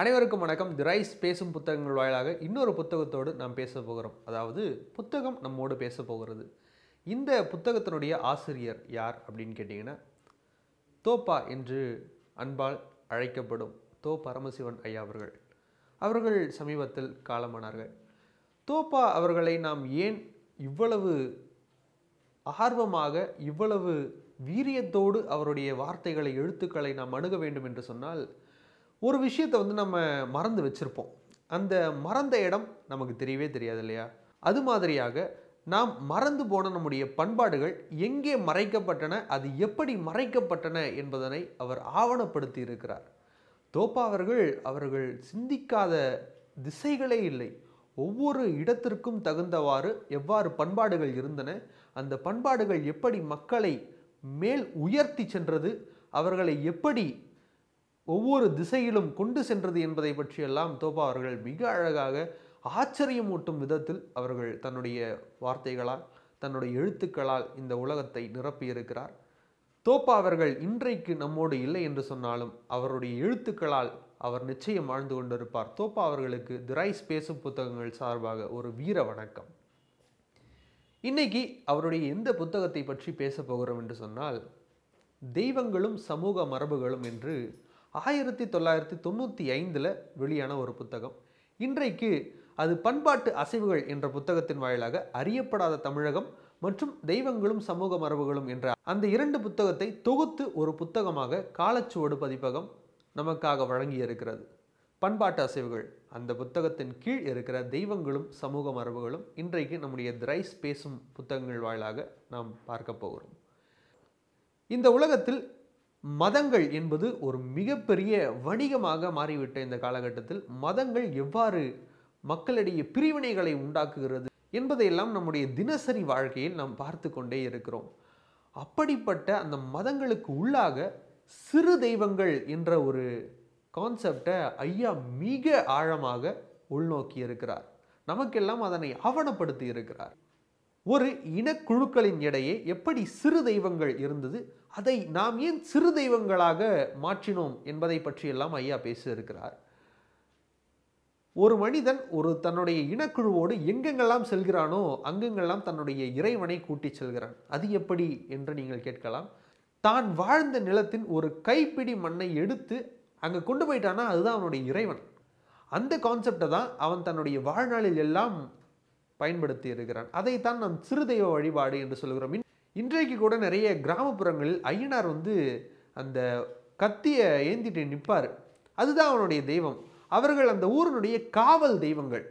அனைவருக்கும் வணக்கம் தி ரைஸ் பேசும் புத்தகங்கள் வாயிலாக இன்னொரு புத்தகத்தோடு நாம் பேச போகிறோம் அதாவது புத்தகம் நம்மோடு பேச போகிறது இந்த புத்தகத்தினுடைய ஆசிரியர் யார் அப்படின்னு கேட்டிங்கன்னா தோப்பா என்று அன்பால் அழைக்கப்படும் தோ பரமசிவன் ஐயா அவர்கள் அவர்கள் சமீபத்தில் காலமானார்கள் தோப்பா அவர்களை நாம் ஏன் இவ்வளவு ஆர்வமாக இவ்வளவு வீரியத்தோடு அவருடைய வார்த்தைகளை எழுத்துக்களை நாம் அணுக வேண்டும் என்று சொன்னால் ஒரு விஷயத்தை வந்து நம்ம மறந்து வச்சுருப்போம் அந்த மறந்த இடம் நமக்கு தெரியவே தெரியாது இல்லையா அது மாதிரியாக நாம் மறந்து போன நம்முடைய பண்பாடுகள் எங்கே மறைக்கப்பட்டன அது எப்படி மறைக்கப்பட்டன என்பதனை அவர் ஆவணப்படுத்தி இருக்கிறார் தோப்பாவர்கள் அவர்கள் சிந்திக்காத திசைகளே இல்லை ஒவ்வொரு இடத்திற்கும் தகுந்தவாறு எவ்வாறு பண்பாடுகள் இருந்தன அந்த பண்பாடுகள் எப்படி மக்களை மேல் உயர்த்தி சென்றது அவர்களை எப்படி ஒவ்வொரு திசையிலும் கொண்டு சென்றது என்பதை பற்றியெல்லாம் தோபா அவர்கள் மிக அழகாக ஆச்சரியமூட்டும் விதத்தில் அவர்கள் தன்னுடைய வார்த்தைகளால் தன்னுடைய எழுத்துக்களால் இந்த உலகத்தை நிரப்பியிருக்கிறார் தோப்பா அவர்கள் இன்றைக்கு நம்மோடு இல்லை என்று சொன்னாலும் அவருடைய எழுத்துக்களால் அவர் நிச்சயம் வாழ்ந்து கொண்டிருப்பார் தோப்பா அவர்களுக்கு திராய் பேசும் புத்தகங்கள் சார்பாக ஒரு வீர வணக்கம் இன்னைக்கு அவருடைய எந்த புத்தகத்தை பற்றி பேச போகிறோம் என்று சொன்னால் தெய்வங்களும் சமூக மரபுகளும் என்று ஆயிரத்தி தொள்ளாயிரத்தி தொண்ணூற்றி ஐந்தில் வெளியான ஒரு புத்தகம் இன்றைக்கு அது பண்பாட்டு அசைவுகள் என்ற புத்தகத்தின் வாயிலாக அறியப்படாத தமிழகம் மற்றும் தெய்வங்களும் சமூக மரபுகளும் என்ற அந்த இரண்டு புத்தகத்தை தொகுத்து ஒரு புத்தகமாக காலச்சுவடு பதிப்பகம் நமக்காக வழங்கி இருக்கிறது பண்பாட்டு அசைவுகள் அந்த புத்தகத்தின் கீழ் இருக்கிற தெய்வங்களும் சமூக மரபுகளும் இன்றைக்கு நம்முடைய திரைஸ் பேசும் புத்தகங்கள் வாயிலாக நாம் பார்க்க போகிறோம் இந்த உலகத்தில் மதங்கள் என்பது ஒரு மிகப்பெரிய வணிகமாக மாறிவிட்ட இந்த காலகட்டத்தில் மதங்கள் எவ்வாறு மக்களிடையே பிரிவினைகளை உண்டாக்குகிறது என்பதையெல்லாம் நம்முடைய தினசரி வாழ்க்கையில் நாம் பார்த்து கொண்டே இருக்கிறோம் அப்படிப்பட்ட அந்த மதங்களுக்கு உள்ளாக சிறு தெய்வங்கள் என்ற ஒரு கான்செப்டை ஐயா மிக ஆழமாக உள்நோக்கி இருக்கிறார் நமக்கெல்லாம் அதனை ஆவணப்படுத்தி இருக்கிறார் ஒரு இனக்குழுக்களின் இடையே எப்படி சிறு தெய்வங்கள் இருந்தது அதை நாம் ஏன் சிறு தெய்வங்களாக மாற்றினோம் என்பதை பற்றியெல்லாம் ஐயா பேசியிருக்கிறார் ஒரு மனிதன் ஒரு தன்னுடைய இனக்குழுவோடு எங்கெங்கெல்லாம் செல்கிறானோ அங்கெங்கெல்லாம் தன்னுடைய இறைவனை கூட்டிச் செல்கிறான் அது எப்படி என்று நீங்கள் கேட்கலாம் தான் வாழ்ந்த நிலத்தின் ஒரு கைப்பிடி மண்ணை எடுத்து அங்கே கொண்டு போயிட்டானா அதுதான் அவனுடைய இறைவன் அந்த கான்செப்டை தான் அவன் தன்னுடைய வாழ்நாளில் எல்லாம் பயன்படுத்தி இருக்கிறான் அதைத்தான் நாம் சிறு தெய்வ வழிபாடு என்று சொல்கிறோம் இன்றைக்கு கூட நிறைய கிராமப்புறங்களில் ஐயனார் வந்து அந்த கத்தியை ஏந்திட்டு நிற்பார் அதுதான் அவனுடைய தெய்வம் அவர்கள் அந்த ஊரினுடைய காவல் தெய்வங்கள்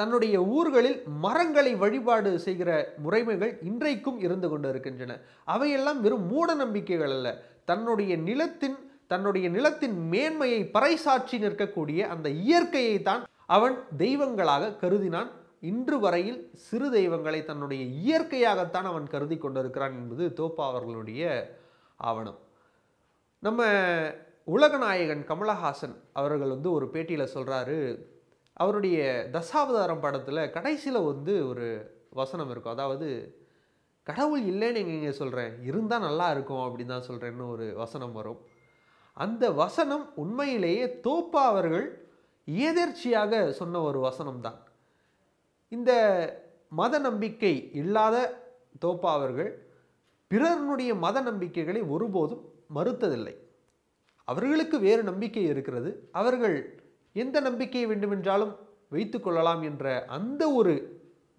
தன்னுடைய ஊர்களில் மரங்களை வழிபாடு செய்கிற முறைமைகள் இன்றைக்கும் இருந்து கொண்டு இருக்கின்றன அவையெல்லாம் வெறும் மூட நம்பிக்கைகள் அல்ல தன்னுடைய நிலத்தின் தன்னுடைய நிலத்தின் மேன்மையை பறைசாற்றி நிற்கக்கூடிய அந்த இயற்கையை தான் அவன் தெய்வங்களாக கருதினான் இன்று வரையில் சிறு தெய்வங்களை தன்னுடைய இயற்கையாகத்தான் அவன் கருதி கொண்டிருக்கிறான் என்பது தோப்பா அவர்களுடைய ஆவணம் நம்ம உலகநாயகன் கமலஹாசன் அவர்கள் வந்து ஒரு பேட்டியில் சொல்கிறாரு அவருடைய தசாவதாரம் படத்தில் கடைசியில் வந்து ஒரு வசனம் இருக்கும் அதாவது கடவுள் இல்லைன்னு இங்கே சொல்கிறேன் இருந்தால் நல்லா இருக்கும் அப்படின்னு தான் சொல்கிறேன்னு ஒரு வசனம் வரும் அந்த வசனம் உண்மையிலேயே தோப்பா அவர்கள் ஏதேர்ச்சியாக சொன்ன ஒரு வசனம் தான் இந்த மத நம்பிக்கை இல்லாத தோப்பா அவர்கள் பிறருடைய மத நம்பிக்கைகளை ஒருபோதும் மறுத்ததில்லை அவர்களுக்கு வேறு நம்பிக்கை இருக்கிறது அவர்கள் எந்த நம்பிக்கையை வேண்டுமென்றாலும் வைத்து கொள்ளலாம் என்ற அந்த ஒரு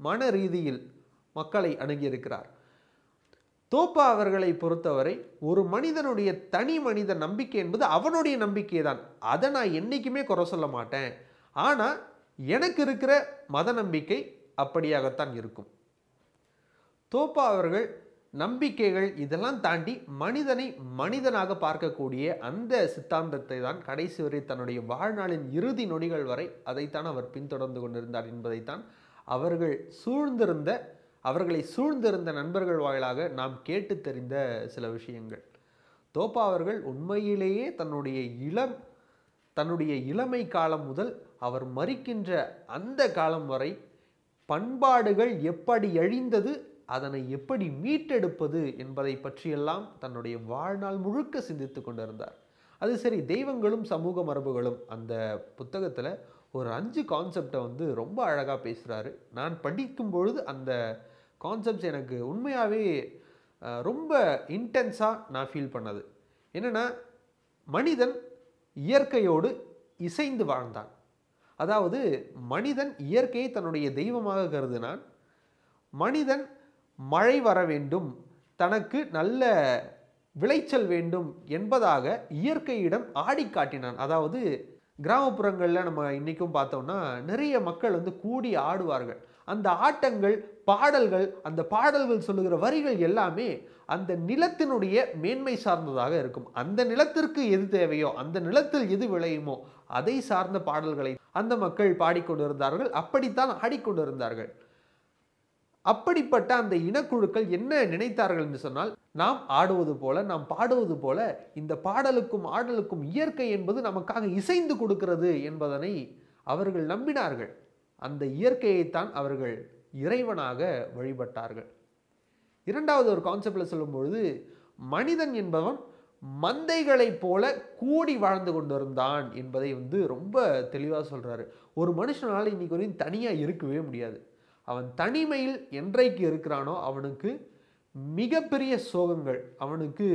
மன ரீதியில் மக்களை அணுகியிருக்கிறார் தோப்பா அவர்களை பொறுத்தவரை ஒரு மனிதனுடைய தனி மனித நம்பிக்கை என்பது அவனுடைய நம்பிக்கை தான் அதை நான் என்றைக்குமே குறை சொல்ல மாட்டேன் ஆனால் எனக்கு இருக்கிற மத நம்பிக்கை அப்படியாகத்தான் இருக்கும் தோப்பா அவர்கள் நம்பிக்கைகள் இதெல்லாம் தாண்டி மனிதனை மனிதனாக பார்க்கக்கூடிய அந்த சித்தாந்தத்தை தான் கடைசி வரை தன்னுடைய வாழ்நாளின் இறுதி நொடிகள் வரை அதைத்தான் அவர் பின்தொடர்ந்து கொண்டிருந்தார் என்பதைத்தான் அவர்கள் சூழ்ந்திருந்த அவர்களை சூழ்ந்திருந்த நண்பர்கள் வாயிலாக நாம் கேட்டு தெரிந்த சில விஷயங்கள் தோப்பா அவர்கள் உண்மையிலேயே தன்னுடைய இளம் தன்னுடைய இளமை காலம் முதல் அவர் மறிக்கின்ற அந்த காலம் வரை பண்பாடுகள் எப்படி அழிந்தது அதனை எப்படி மீட்டெடுப்பது என்பதை பற்றியெல்லாம் தன்னுடைய வாழ்நாள் முழுக்க சிந்தித்து கொண்டிருந்தார் அது சரி தெய்வங்களும் சமூக மரபுகளும் அந்த புத்தகத்தில் ஒரு அஞ்சு கான்செப்டை வந்து ரொம்ப அழகாக பேசுகிறாரு நான் படிக்கும் பொழுது அந்த கான்செப்ட்ஸ் எனக்கு உண்மையாகவே ரொம்ப இன்டென்ஸாக நான் ஃபீல் பண்ணது என்னென்னா மனிதன் இயற்கையோடு இசைந்து வாழ்ந்தான் அதாவது மனிதன் இயற்கையை தன்னுடைய தெய்வமாக கருதினான் மனிதன் மழை வர வேண்டும் தனக்கு நல்ல விளைச்சல் வேண்டும் என்பதாக இயற்கையிடம் ஆடி காட்டினான் அதாவது கிராமப்புறங்களில் நம்ம இன்றைக்கும் பார்த்தோம்னா நிறைய மக்கள் வந்து கூடி ஆடுவார்கள் அந்த ஆட்டங்கள் பாடல்கள் அந்த பாடல்கள் சொல்லுகிற வரிகள் எல்லாமே அந்த நிலத்தினுடைய மேன்மை சார்ந்ததாக இருக்கும் அந்த நிலத்திற்கு எது தேவையோ அந்த நிலத்தில் எது விளையுமோ அதை சார்ந்த பாடல்களை அந்த மக்கள் பாடிக்கொண்டிருந்தார்கள் அப்படித்தான் ஆடிக்கொண்டிருந்தார்கள் அப்படிப்பட்ட அந்த இனக்குழுக்கள் என்ன நினைத்தார்கள் என்று சொன்னால் நாம் ஆடுவது போல நாம் பாடுவது போல இந்த பாடலுக்கும் ஆடலுக்கும் இயற்கை என்பது நமக்காக இசைந்து கொடுக்கிறது என்பதனை அவர்கள் நம்பினார்கள் அந்த இயற்கையைத்தான் அவர்கள் இறைவனாக வழிபட்டார்கள் இரண்டாவது ஒரு கான்செப்டில் சொல்லும்பொழுது மனிதன் என்பவன் மந்தைகளைப் போல கூடி வாழ்ந்து கொண்டு வந்தான் என்பதை வந்து ரொம்ப தெளிவாக சொல்கிறாரு ஒரு மனுஷனால் இன்றைக்கி வரையும் தனியாக இருக்கவே முடியாது அவன் தனிமையில் என்றைக்கு இருக்கிறானோ அவனுக்கு மிகப்பெரிய சோகங்கள் அவனுக்கு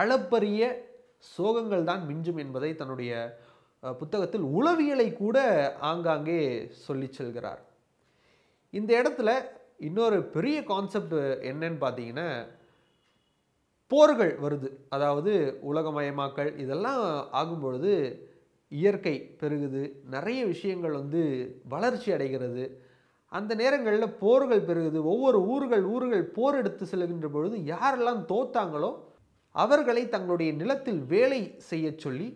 அளப்பரிய சோகங்கள் தான் மிஞ்சும் என்பதை தன்னுடைய புத்தகத்தில் உளவியலை கூட ஆங்காங்கே சொல்லி செல்கிறார் இந்த இடத்துல இன்னொரு பெரிய கான்செப்ட் என்னன்னு பார்த்தீங்கன்னா போர்கள் வருது அதாவது உலகமயமாக்கல் இதெல்லாம் ஆகும்பொழுது இயற்கை பெருகுது நிறைய விஷயங்கள் வந்து வளர்ச்சி அடைகிறது அந்த நேரங்களில் போர்கள் பெருகுது ஒவ்வொரு ஊர்கள் ஊர்கள் போர் எடுத்து செல்கின்ற பொழுது யாரெல்லாம் தோத்தாங்களோ அவர்களை தங்களுடைய நிலத்தில் வேலை செய்ய சொல்லி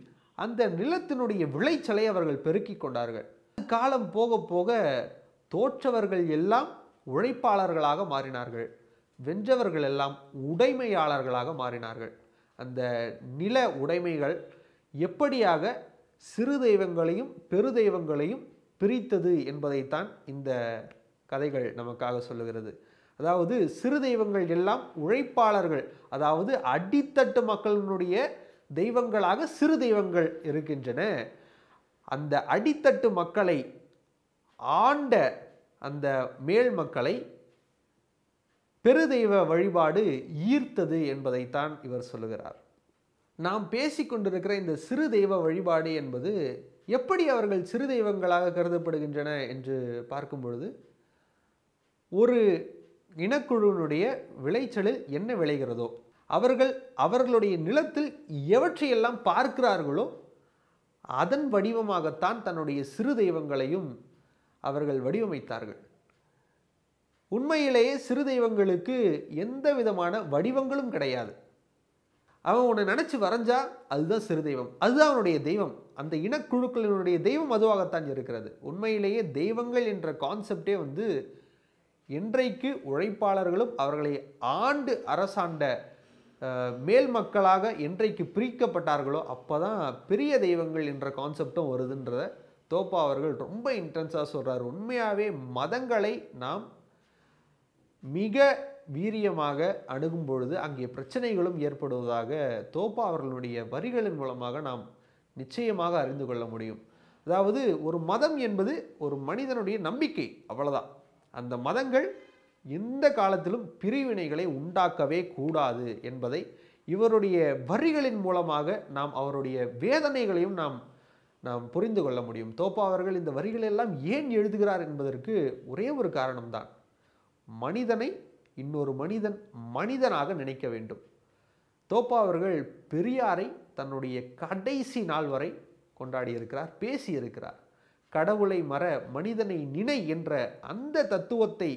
அந்த நிலத்தினுடைய விளைச்சலை அவர்கள் பெருக்கி கொண்டார்கள் காலம் போக போக தோற்றவர்கள் எல்லாம் உழைப்பாளர்களாக மாறினார்கள் வென்றவர்கள் எல்லாம் உடைமையாளர்களாக மாறினார்கள் அந்த நில உடைமைகள் எப்படியாக சிறு தெய்வங்களையும் பெரு தெய்வங்களையும் பிரித்தது என்பதைத்தான் இந்த கதைகள் நமக்காக சொல்லுகிறது அதாவது சிறு தெய்வங்கள் எல்லாம் உழைப்பாளர்கள் அதாவது அடித்தட்டு மக்களினுடைய தெய்வங்களாக சிறு தெய்வங்கள் இருக்கின்றன அந்த அடித்தட்டு மக்களை ஆண்ட அந்த மேல் மக்களை பெருதெய்வ வழிபாடு ஈர்த்தது என்பதைத்தான் இவர் சொல்லுகிறார் நாம் பேசிக்கொண்டிருக்கிற இந்த சிறு தெய்வ வழிபாடு என்பது எப்படி அவர்கள் சிறு தெய்வங்களாக கருதப்படுகின்றன என்று பார்க்கும் பொழுது ஒரு இனக்குழுவினுடைய விளைச்சலில் என்ன விளைகிறதோ அவர்கள் அவர்களுடைய நிலத்தில் எவற்றையெல்லாம் பார்க்கிறார்களோ அதன் வடிவமாகத்தான் தன்னுடைய சிறு தெய்வங்களையும் அவர்கள் வடிவமைத்தார்கள் உண்மையிலேயே சிறு தெய்வங்களுக்கு எந்த விதமான வடிவங்களும் கிடையாது அவன் உன்னை நினச்சி வரைஞ்சா அதுதான் சிறு தெய்வம் அதுதான் அவனுடைய தெய்வம் அந்த இனக்குழுக்களினுடைய தெய்வம் அதுவாகத்தான் இருக்கிறது உண்மையிலேயே தெய்வங்கள் என்ற கான்செப்டே வந்து இன்றைக்கு உழைப்பாளர்களும் அவர்களை ஆண்டு அரசாண்ட மேல் மக்களாக என்றைக்கு பிரிக்கப்பட்டார்களோ அப்போ தான் பெரிய தெய்வங்கள் என்ற கான்செப்டும் வருதுன்றத தோப்பா அவர்கள் ரொம்ப இன்டென்ஸாக சொல்கிறார் உண்மையாகவே மதங்களை நாம் மிக வீரியமாக அணுகும் பொழுது அங்கே பிரச்சனைகளும் ஏற்படுவதாக தோப்பா அவர்களுடைய வரிகளின் மூலமாக நாம் நிச்சயமாக அறிந்து கொள்ள முடியும் அதாவது ஒரு மதம் என்பது ஒரு மனிதனுடைய நம்பிக்கை அவ்வளோதான் அந்த மதங்கள் எந்த காலத்திலும் பிரிவினைகளை உண்டாக்கவே கூடாது என்பதை இவருடைய வரிகளின் மூலமாக நாம் அவருடைய வேதனைகளையும் நாம் நாம் புரிந்து கொள்ள முடியும் தோப்பா அவர்கள் இந்த வரிகளெல்லாம் ஏன் எழுதுகிறார் என்பதற்கு ஒரே ஒரு காரணம்தான் மனிதனை இன்னொரு மனிதன் மனிதனாக நினைக்க வேண்டும் தோப்பா அவர்கள் பெரியாரை தன்னுடைய கடைசி நாள் வரை கொண்டாடியிருக்கிறார் பேசியிருக்கிறார் கடவுளை மற மனிதனை நினை என்ற அந்த தத்துவத்தை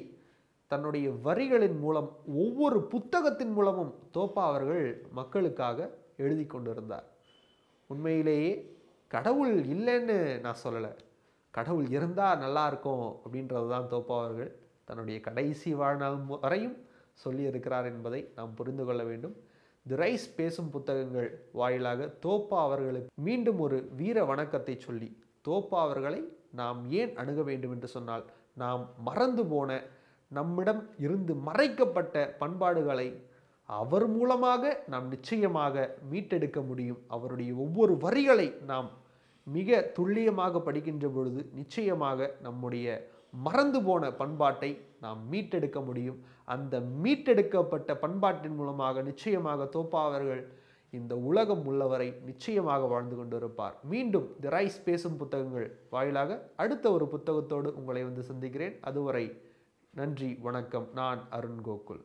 தன்னுடைய வரிகளின் மூலம் ஒவ்வொரு புத்தகத்தின் மூலமும் தோப்பா அவர்கள் மக்களுக்காக எழுதி கொண்டிருந்தார் உண்மையிலேயே கடவுள் இல்லைன்னு நான் சொல்லலை கடவுள் இருந்தால் நல்லாயிருக்கும் அப்படின்றது தான் தோப்பா அவர்கள் தன்னுடைய கடைசி வாழ்நாள் வரையும் சொல்லியிருக்கிறார் என்பதை நாம் புரிந்து கொள்ள வேண்டும் தி ரைஸ் பேசும் புத்தகங்கள் வாயிலாக தோப்பா அவர்களுக்கு மீண்டும் ஒரு வீர வணக்கத்தை சொல்லி தோப்பா அவர்களை நாம் ஏன் அணுக வேண்டும் என்று சொன்னால் நாம் மறந்து போன நம்மிடம் இருந்து மறைக்கப்பட்ட பண்பாடுகளை அவர் மூலமாக நாம் நிச்சயமாக மீட்டெடுக்க முடியும் அவருடைய ஒவ்வொரு வரிகளை நாம் மிக துல்லியமாக படிக்கின்ற பொழுது நிச்சயமாக நம்முடைய மறந்து போன பண்பாட்டை நாம் மீட்டெடுக்க முடியும் அந்த மீட்டெடுக்கப்பட்ட பண்பாட்டின் மூலமாக நிச்சயமாக தோப்பா அவர்கள் இந்த உலகம் உள்ளவரை நிச்சயமாக வாழ்ந்து கொண்டிருப்பார் மீண்டும் தி ரைஸ் பேசும் புத்தகங்கள் வாயிலாக அடுத்த ஒரு புத்தகத்தோடு உங்களை வந்து சந்திக்கிறேன் அதுவரை நன்றி வணக்கம் நான் அருண் கோகுல்